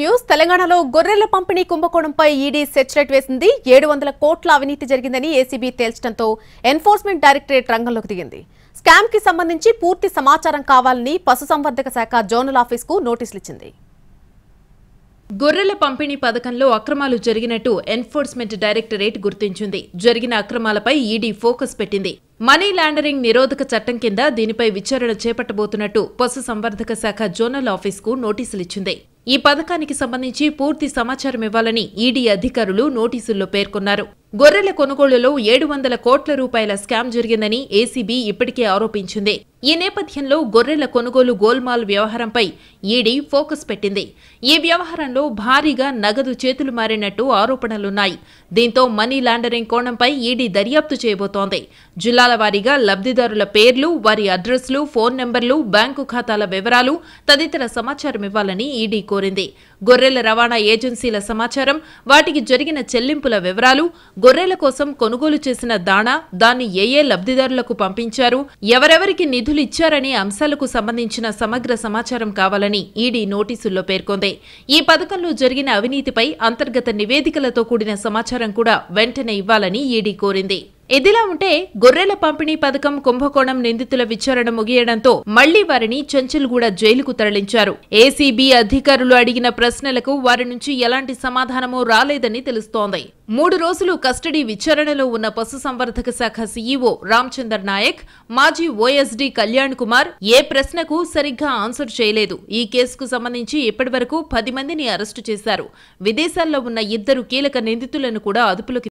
news తెలంగాణలో గొర్రెల పంపిణీ కుంభకోణంపై ఈడీ సెర్చ్లైట్ వేసింది ఏడు వందల కోట్ల అవినీతి జరిగిందని ఏసీబీ తేల్చడంతో ఎన్ఫోర్స్మెంట్ డైరెక్టరేట్ రంగంలోకి దిగింది స్కామ్ కి సంబంధించి పూర్తి సమాచారం కావాలని పశుసంవర్ధక శాఖ జోనల్ ఆఫీస్ కు నోటీసులు ఇచ్చింది గొర్రెల పంపిణీ పథకంలో అక్రమాలు జరిగినట్టు ఎన్ఫోర్స్మెంట్ డైరెక్టరేట్ గుర్తించింది జరిగిన అక్రమాలపై ఈడీ ఫోకస్ పెట్టింది మనీ లాండరింగ్ నిరోధక చట్టం కింద దీనిపై విచారణ చేపట్టబోతున్నట్టు పశుసంవర్ధక శాఖ జోనల్ ఆఫీస్కు నోటీసులిచ్చింది ఈ పథకానికి సంబంధించి పూర్తి సమాచారం ఇవ్వాలని ఈడీ అధికారులు నోటీసుల్లో పేర్కొన్నారు గొర్రెల కొనుగోలులో ఏడు వందల కోట్ల రూపాయల స్కామ్ జరిగిందని ఏసీబీ ఇప్పటికే ఆరోపించింది ఈ నేపథ్యంలో గొర్రెల కొనుగోలు గోల్మాల్ వ్యవహారంపై ఈడీ ఫోకస్ పెట్టింది ఈ వ్యవహారంలో భారీగా నగదు చేతులు మారినట్టు ఆరోపణలున్నాయి దీంతో మనీ లాండరింగ్ కోణంపై ఈడీ దర్యాప్తు చేయబోతోంది జిల్లాల వారీగా లబ్ధిదారుల పేర్లు వారి అడ్రస్లు ఫోన్ నెంబర్లు బ్యాంకు ఖాతాల వివరాలు తదితర సమాచారం ఇవ్వాలని ఈడీ కోరింది గొర్రెల రవాణా ఏజెన్సీల సమాచారం వాటికి జరిగిన చెల్లింపుల వివరాలు గొర్రెల కోసం కొనుగోలు చేసిన దాణా దాన్ని ఏ ఏ లబ్ధిదారులకు పంపించారు ఎవరెవరికి నిధులు నిధులు ఇచ్చారనే అంశాలకు సంబంధించిన సమగ్ర సమాచారం కావాలని ఈడీ నోటీసుల్లో పేర్కొంది ఈ పథకంలో జరిగిన అవినీతిపై అంతర్గత నివేదికలతో కూడిన సమాచారం కూడా వెంటనే ఇవ్వాలని ఈడీ కోరింది ఇదిలా ఉంటే గొర్రెల పంపిణీ పథకం కుంభకోణం నిందితుల విచారణ ముగియడంతో మళ్లీ వారిని చంచల్గూడ జైలుకు తరలించారు ఏసీబీ అధికారులు అడిగిన ప్రశ్నలకు వారి నుంచి ఎలాంటి సమాధానమూ రాలేదని తెలుస్తోంది మూడు రోజులు కస్టడీ విచారణలో ఉన్న పశుసంవర్ధక శాఖ సీఈఓ రామచందర్ నాయక్ మాజీ ఓఎస్డీ కళ్యాణ్ కుమార్ ఏ ప్రశ్నకు సరిగ్గా ఆన్సర్ చేయలేదు ఈ కేసుకు సంబంధించి ఇప్పటి వరకు పది మందిని అరెస్టు చేశారు విదేశాల్లో ఉన్న ఇద్దరు కీలక నిందితులను కూడా అదుపులోకి